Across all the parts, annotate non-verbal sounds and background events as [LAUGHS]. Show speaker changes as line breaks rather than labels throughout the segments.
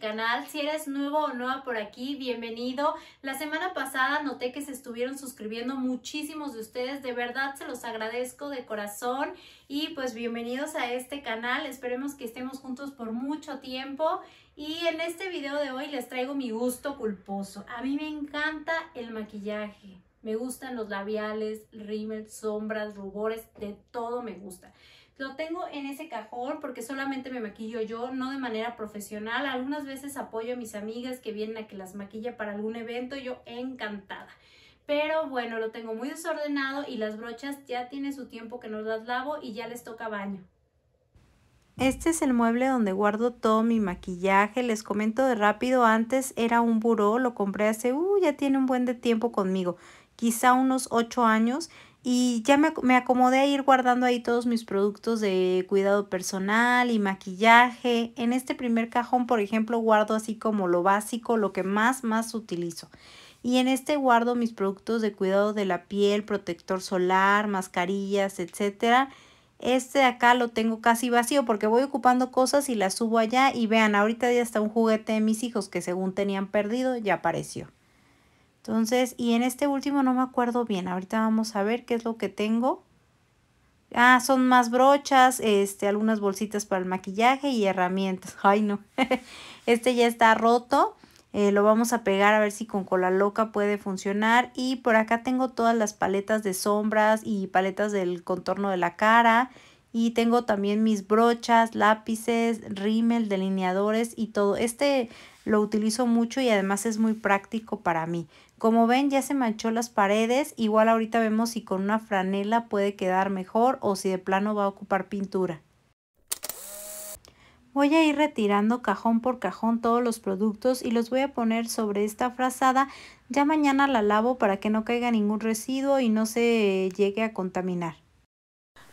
canal. Si eres nuevo o nueva por aquí, bienvenido. La semana pasada noté que se estuvieron suscribiendo muchísimos de ustedes. De verdad se los agradezco de corazón. Y pues bienvenidos a este canal. Esperemos que estemos juntos por mucho tiempo. Y en este video de hoy les traigo mi gusto culposo. A mí me encanta el maquillaje. Me gustan los labiales, rímel, sombras, rubores, de todo me gusta. Lo tengo en ese cajón porque solamente me maquillo yo, no de manera profesional. Algunas veces apoyo a mis amigas que vienen a que las maquille para algún evento, yo encantada. Pero bueno, lo tengo muy desordenado y las brochas ya tienen su tiempo que no las lavo y ya les toca baño. Este es el mueble donde guardo todo mi maquillaje. Les comento de rápido, antes era un buró, lo compré hace, uh, ya tiene un buen de tiempo conmigo quizá unos 8 años y ya me, acomodé a ir guardando ahí todos mis productos de cuidado personal y maquillaje. En este primer cajón, por ejemplo, guardo así como lo básico, lo que más, más utilizo. Y en este guardo mis productos de cuidado de la piel, protector solar, mascarillas, etcétera. Este de acá lo tengo casi vacío porque voy ocupando cosas y las subo allá. Y vean, ahorita ya está un juguete de mis hijos que según tenían perdido, ya apareció. Entonces, y en este último no me acuerdo bien. Ahorita vamos a ver qué es lo que tengo. Ah, son más brochas, este, algunas bolsitas para el maquillaje y herramientas. [LAUGHS] Ay, no. [LAUGHS] Este ya está roto. Eh, lo vamos a pegar a ver si con cola loca puede funcionar. Y por acá tengo todas las paletas de sombras y paletas del contorno de la cara. Y tengo también mis brochas, lápices, rímel, delineadores y todo. Este lo utilizo mucho y además es muy práctico para mí. Como ven ya se manchó las paredes, igual ahorita vemos si con una franela puede quedar mejor o si de plano va a ocupar pintura. Voy a ir retirando cajón por cajón todos los productos y los voy a poner sobre esta frazada. Ya mañana la lavo para que no caiga ningún residuo y no se llegue a contaminar.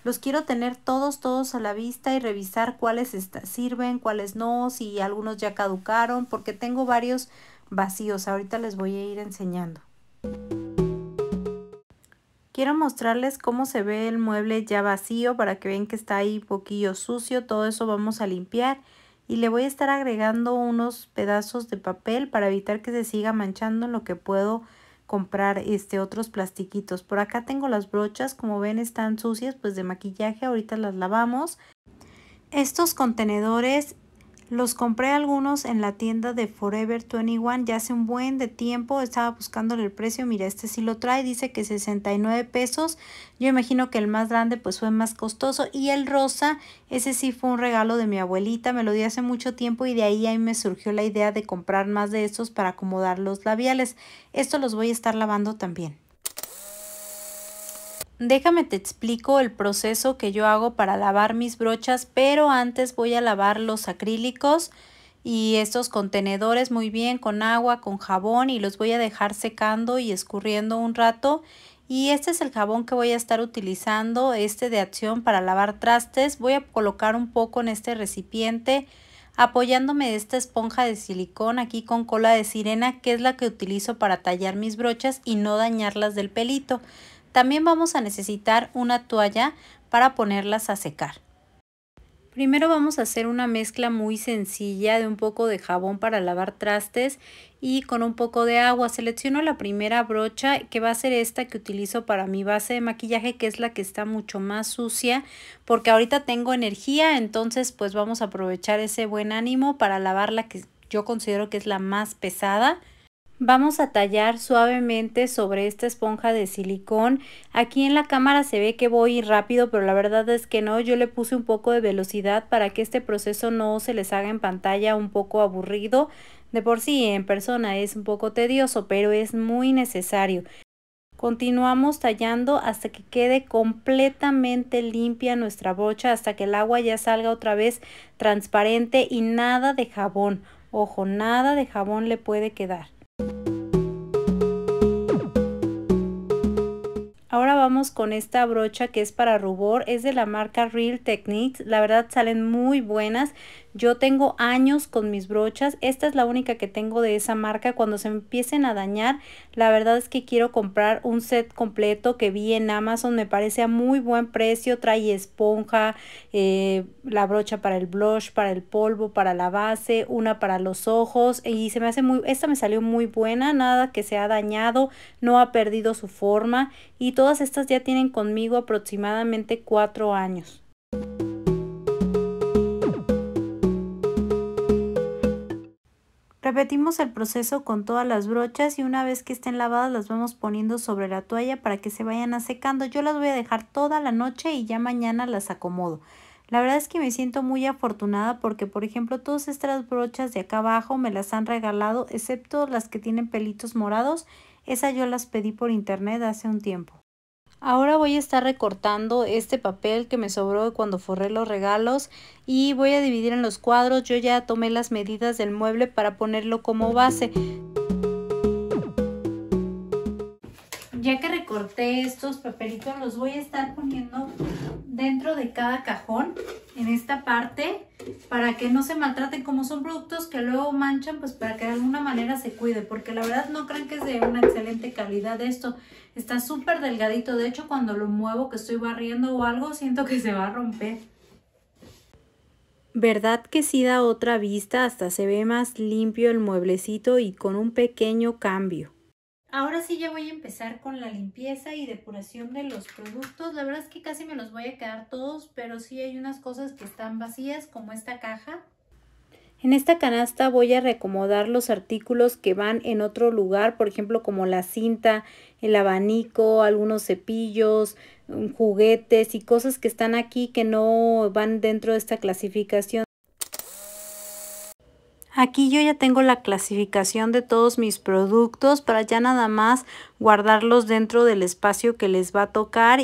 Los quiero tener todos, todos a la vista y revisar cuáles sirven, cuáles no, si algunos ya caducaron, porque tengo varios vacíos. Ahorita les voy a ir enseñando. Quiero mostrarles cómo se ve el mueble ya vacío para que vean que está ahí poquillo sucio. Todo eso vamos a limpiar y le voy a estar agregando unos pedazos de papel para evitar que se siga manchando lo que puedo comprar este otros plastiquitos. Por acá tengo las brochas, como ven están sucias pues de maquillaje, ahorita las lavamos. Estos contenedores los compré algunos en la tienda de Forever 21 ya hace un buen de tiempo, estaba buscándole el precio, mira, este sí lo trae, dice que 69 pesos, yo imagino que el más grande pues fue más costoso y el rosa, ese sí fue un regalo de mi abuelita, me lo di hace mucho tiempo y de ahí ahí me surgió la idea de comprar más de estos para acomodar los labiales, esto los voy a estar lavando también. Déjame te explico el proceso que yo hago para lavar mis brochas, pero antes voy a lavar los acrílicos y estos contenedores muy bien con agua, con jabón y los voy a dejar secando y escurriendo un rato. Y este es el jabón que voy a estar utilizando, este de acción para lavar trastes. Voy a colocar un poco en este recipiente apoyándome de esta esponja de silicón aquí con cola de sirena que es la que utilizo para tallar mis brochas y no dañarlas del pelito. También vamos a necesitar una toalla para ponerlas a secar. Primero vamos a hacer una mezcla muy sencilla de un poco de jabón para lavar trastes y con un poco de agua. Selecciono la primera brocha que va a ser esta que utilizo para mi base de maquillaje que es la que está mucho más sucia porque ahorita tengo energía entonces pues vamos a aprovechar ese buen ánimo para lavar la que yo considero que es la más pesada. Vamos a tallar suavemente sobre esta esponja de silicón. Aquí en la cámara se ve que voy rápido, pero la verdad es que no. Yo le puse un poco de velocidad para que este proceso no se les haga en pantalla un poco aburrido. De por sí en persona es un poco tedioso, pero es muy necesario. Continuamos tallando hasta que quede completamente limpia nuestra brocha, hasta que el agua ya salga otra vez transparente y nada de jabón. Ojo, nada de jabón le puede quedar. Ahora vamos con esta brocha que es para rubor, es de la marca Real Techniques, la verdad salen muy buenas, yo tengo años con mis brochas. Esta es la única que tengo de esa marca. Cuando se empiecen a dañar, la verdad es que quiero comprar un set completo que vi en Amazon. Me parece a muy buen precio. Trae esponja, eh, la brocha para el blush, para el polvo, para la base, una para los ojos. Y se me hace muy... Esta me salió muy buena. Nada que se ha dañado. No ha perdido su forma. Y todas estas ya tienen conmigo aproximadamente cuatro años. Repetimos el proceso con todas las brochas y una vez que estén lavadas las vamos poniendo sobre la toalla para que se vayan secando, Yo las voy a dejar toda la noche y ya mañana las acomodo. La verdad es que me siento muy afortunada porque, por ejemplo, todas estas brochas de acá abajo me las han regalado, excepto las que tienen pelitos morados. Esas yo las pedí por internet hace un tiempo. Ahora voy a estar recortando este papel que me sobró cuando forré los regalos y voy a dividir en los cuadros. Yo ya tomé las medidas del mueble para ponerlo como base. ya que recorté estos papelitos, los voy a estar poniendo dentro de cada cajón, en esta parte, para que no se maltraten. Como son productos que luego manchan, pues para que de alguna manera se cuide. Porque la verdad no crean que es de una excelente calidad esto. Está súper delgadito. De hecho, cuando lo muevo, que estoy barriendo o algo, siento que se va a romper. ¿Verdad que sí da otra vista? Hasta se ve más limpio el mueblecito y con un pequeño cambio. Ahora sí ya voy a empezar con la limpieza y depuración de los productos. La verdad es que casi me los voy a quedar todos, pero sí hay unas cosas que están vacías, como esta caja. En esta canasta voy a recomodar los artículos que van en otro lugar, por ejemplo como la cinta, el abanico, algunos cepillos, mm, juguetes y cosas que están aquí que no van dentro de esta clasificación. Aquí yo ya tengo la clasificación de todos mis productos para ya nada más guardarlos dentro del espacio que les va a tocar.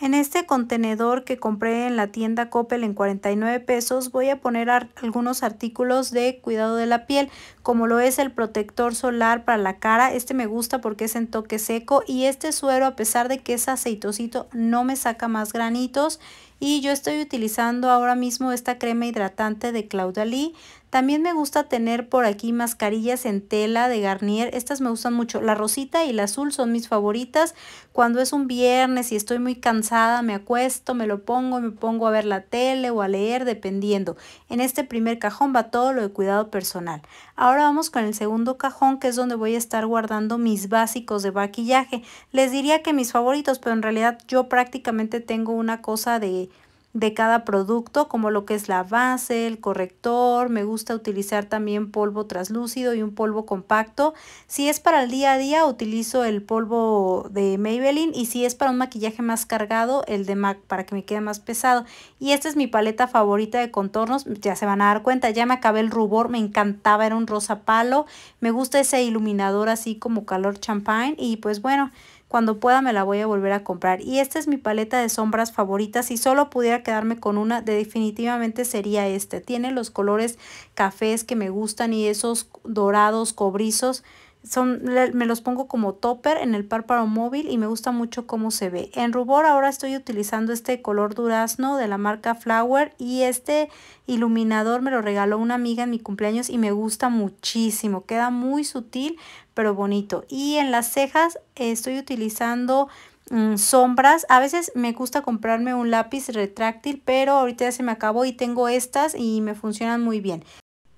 En este contenedor que compré en la tienda Coppel en 49 pesos voy a poner algunos artículos de cuidado de la piel como lo es el protector solar para la cara. Este me gusta porque es en toque seco y este suero a pesar de que es aceitosito no me saca más granitos. Y yo estoy utilizando ahora mismo esta crema hidratante de Claudia Lee también me gusta tener por aquí mascarillas en tela de Garnier. Estas me gustan mucho. La rosita y la azul son mis favoritas. Cuando es un viernes y estoy muy cansada, me acuesto, me lo pongo, me pongo a ver la tele o a leer, dependiendo. En este primer cajón va todo lo de cuidado personal. Ahora vamos con el segundo cajón, que es donde voy a estar guardando mis básicos de maquillaje. Les diría que mis favoritos, pero en realidad yo prácticamente tengo una cosa de de cada producto, como lo que es la base, el corrector. Me gusta utilizar también polvo translúcido y un polvo compacto. Si es para el día a día, utilizo el polvo de Maybelline y si es para un maquillaje más cargado, el de MAC para que me quede más pesado. Y esta es mi paleta favorita de contornos, ya se van a dar cuenta, ya me acabé el rubor, me encantaba, era un rosa palo. Me gusta ese iluminador así como calor champagne y pues bueno... Cuando pueda me la voy a volver a comprar. Y esta es mi paleta de sombras favoritas. Si solo pudiera quedarme con una, de definitivamente sería este. Tiene los colores cafés que me gustan y esos dorados cobrizos. Son, me los pongo como topper en el párpado móvil y me gusta mucho cómo se ve. En rubor ahora estoy utilizando este color durazno de la marca Flower y este iluminador me lo regaló una amiga en mi cumpleaños y me gusta muchísimo. Queda muy sutil pero bonito. Y en las cejas estoy utilizando mm, sombras. A veces me gusta comprarme un lápiz retráctil, pero ahorita ya se me acabó y tengo estas y me funcionan muy bien.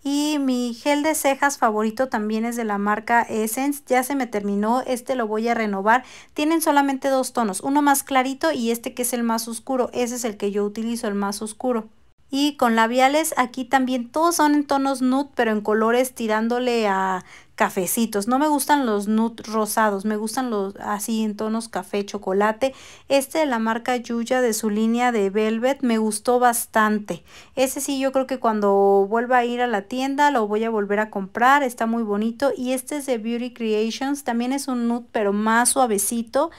Y mi gel de cejas favorito también es de la marca Essence. Ya se me terminó, este lo voy a renovar. Tienen solamente dos tonos, uno más clarito y este que es el más oscuro. Ese es el que yo utilizo, el más oscuro. Y con labiales aquí también todos son en tonos nude, pero en colores tirándole a cafecitos. No me gustan los nude rosados, me gustan los así en tonos café, chocolate. Este de la marca Yuya de su línea de Velvet me gustó bastante. Ese sí yo creo que cuando vuelva a ir a la tienda lo voy a volver a comprar, está muy bonito. Y este es de Beauty Creations, también es un nude pero más suavecito.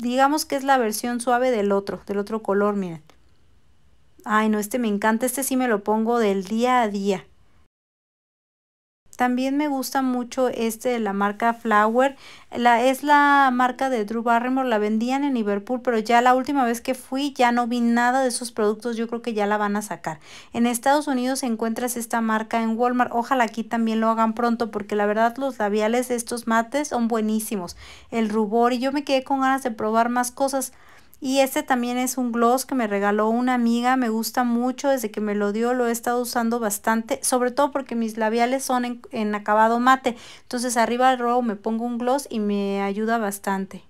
digamos que es la versión suave del otro, del otro color, miren. Ay, no, este me encanta, este sí me lo pongo del día a día. También me gusta mucho este de la marca Flower. La, es la marca de Drew Barrymore. La vendían en Liverpool, pero ya la última vez que fui ya no vi nada de esos productos. Yo creo que ya la van a sacar. En Estados Unidos encuentras esta marca en Walmart. Ojalá aquí también lo hagan pronto porque la verdad los labiales de estos mates son buenísimos. El rubor y yo me quedé con ganas de probar más cosas. Y este también es un gloss que me regaló una amiga, me gusta mucho, desde que me lo dio lo he estado usando bastante, sobre todo porque mis labiales son en, acabado mate, entonces arriba del rojo me pongo un gloss y me ayuda bastante.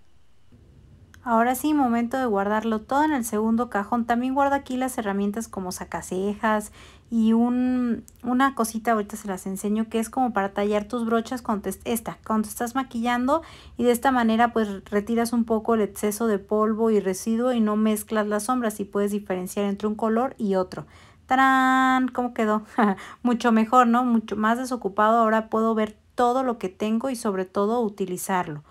Ahora sí, momento de guardarlo todo en el segundo cajón. También guardo aquí las herramientas como sacacejas, y una cosita, ahorita se las enseño, que es como para tallar tus brochas cuando esta, cuando estás maquillando y de esta manera pues retiras un poco el exceso de polvo y residuo y no mezclas las sombras y puedes diferenciar entre un color y otro. ¡Tarán! ¿Cómo quedó? [LAUGHS] Mucho mejor, ¿no? Mucho más desocupado. Ahora puedo ver todo lo que tengo y sobre todo utilizarlo.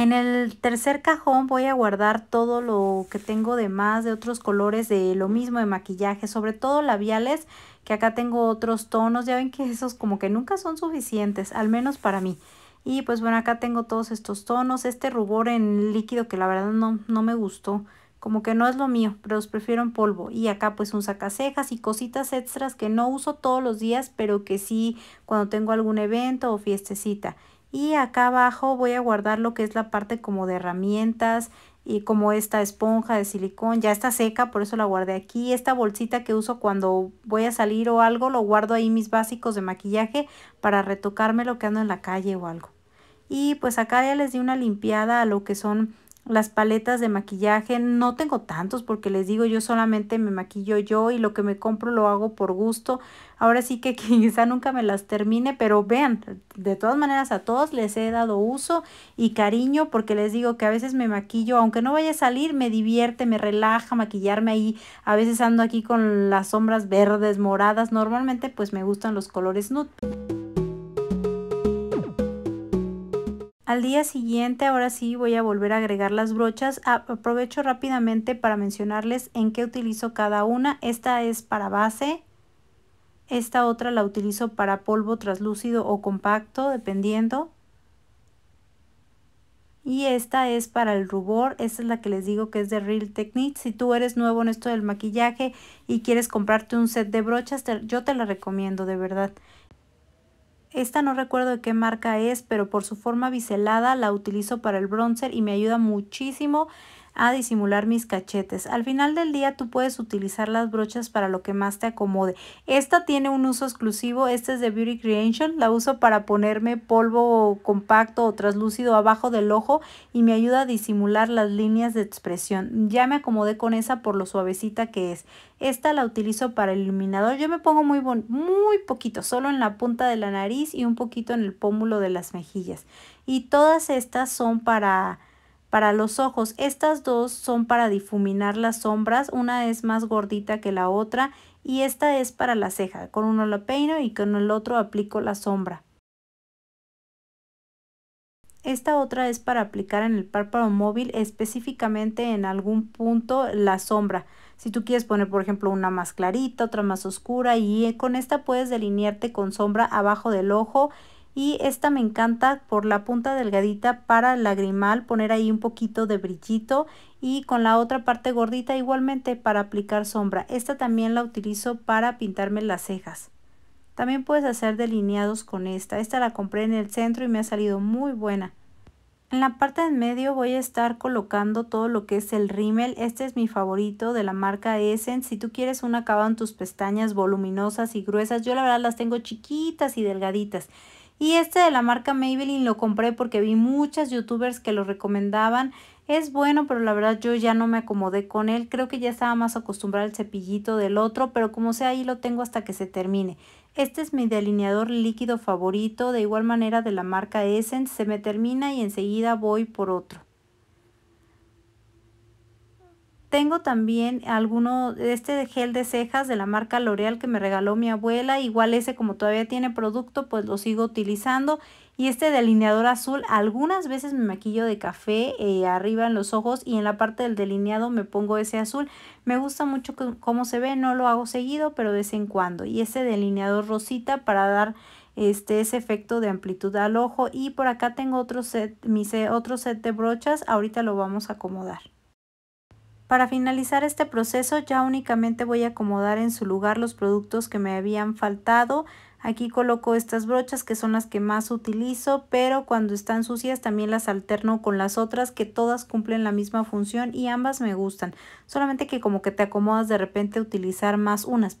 En el tercer cajón voy a guardar todo lo que tengo de más, de otros colores, de lo mismo de maquillaje, sobre todo labiales, que acá tengo otros tonos, ya ven que esos como que nunca son suficientes, al menos para mí. Y pues bueno, acá tengo todos estos tonos, este rubor en líquido que la verdad no, no me gustó, como que no es lo mío, pero los prefiero en polvo. Y acá pues un sacacejas y cositas extras que no uso todos los días, pero que sí cuando tengo algún evento o fiestecita y acá abajo voy a guardar lo que es la parte como de herramientas y como esta esponja de silicón ya está seca por eso la guardé aquí esta bolsita que uso cuando voy a salir o algo lo guardo ahí mis básicos de maquillaje para retocarme lo que ando en la calle o algo y pues acá ya les di una limpiada a lo que son las paletas de maquillaje. No tengo tantos porque les digo, yo solamente me maquillo yo y lo que me compro lo hago por gusto. Ahora sí que [LAUGHS] quizá nunca me las termine, pero vean, de todas maneras a todos les he dado uso y cariño porque les digo que a veces me maquillo, aunque no vaya a salir, me divierte, me relaja maquillarme ahí. A veces ando aquí con las sombras verdes, moradas. Normalmente pues me gustan los colores nude. Al día siguiente, ahora sí, voy a volver a agregar las brochas. Aprovecho rápidamente para mencionarles en qué utilizo cada una. Esta es para base. Esta otra la utilizo para polvo traslúcido o compacto, dependiendo. Y esta es para el rubor, esta es la que les digo que es de Real Technique. Si tú eres nuevo en esto del maquillaje y quieres comprarte un set de brochas, yo te la recomiendo de verdad. Esta no recuerdo de qué marca es, pero por su forma biselada la utilizo para el bronzer y me ayuda muchísimo a disimular mis cachetes. Al final del día tú puedes utilizar las brochas para lo que más te acomode. Esta tiene un uso exclusivo, esta es de Beauty Creation, la uso para ponerme polvo compacto o traslúcido abajo del ojo y me ayuda a disimular las líneas de expresión. Ya me acomodé con esa por lo suavecita que es. Esta la utilizo para iluminador. Yo me pongo muy, muy poquito, solo en la punta de la nariz y un poquito en el pómulo de las mejillas. Y todas estas son para para los ojos, estas dos son para difuminar las sombras, una es más gordita que la otra y esta es para la ceja, con uno la peino y con el otro aplico la sombra. Esta otra es para aplicar en el párpado móvil específicamente en algún punto la sombra. Si tú quieres poner, por ejemplo, una más clarita, otra más oscura y con esta puedes delinearte con sombra abajo del ojo y esta me encanta por la punta delgadita para lagrimal poner ahí un poquito de brillito y con la otra parte gordita igualmente para aplicar sombra. Esta también la utilizo para pintarme las cejas. También puedes hacer delineados con esta. Esta la compré en el centro y me ha salido muy buena. En la parte de en medio voy a estar colocando todo lo que es el rímel. Este es mi favorito de la marca Essence. Si tú quieres un acabado en tus pestañas voluminosas y gruesas, yo la verdad las tengo chiquitas y delgaditas. Y este de la marca Maybelline lo compré porque vi muchas youtubers que lo recomendaban. Es bueno, pero la verdad yo ya no me acomodé con él. Creo que ya estaba más acostumbrado al cepillito del otro, pero como sea ahí lo tengo hasta que se termine. Este es mi delineador líquido favorito, de igual manera de la marca Essence. Se me termina y enseguida voy por otro. Tengo también alguno, este gel de cejas de la marca L'Oreal que me regaló mi abuela. Igual ese como todavía tiene producto, pues lo sigo utilizando. Y este delineador azul, algunas veces me maquillo de café eh, arriba en los ojos y en la parte del delineado me pongo ese azul. Me gusta mucho cómo se ve, no lo hago seguido, pero de vez en cuando. Y este delineador rosita para dar este, ese efecto de amplitud al ojo. Y por acá tengo otro set, mi otro set de brochas, ahorita lo vamos a acomodar. Para finalizar este proceso ya únicamente voy a acomodar en su lugar los productos que me habían faltado. Aquí coloco estas brochas que son las que más utilizo, pero cuando están sucias también las alterno con las otras que todas cumplen la misma función y ambas me gustan. Solamente que como que te acomodas de repente utilizar más unas.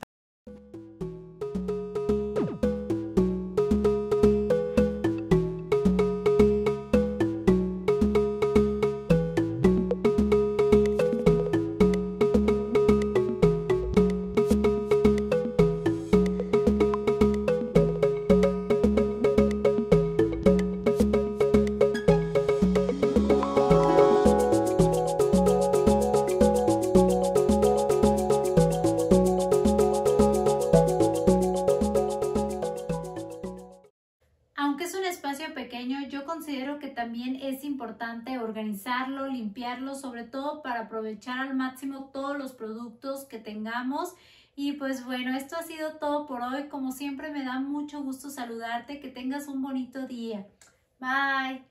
Aunque es un espacio pequeño, yo considero que también es importante organizarlo, limpiarlo, sobre todo para aprovechar al máximo todos los productos que tengamos. Y pues bueno, esto ha sido todo por hoy. Como siempre me da mucho gusto saludarte, que tengas un bonito día. Bye.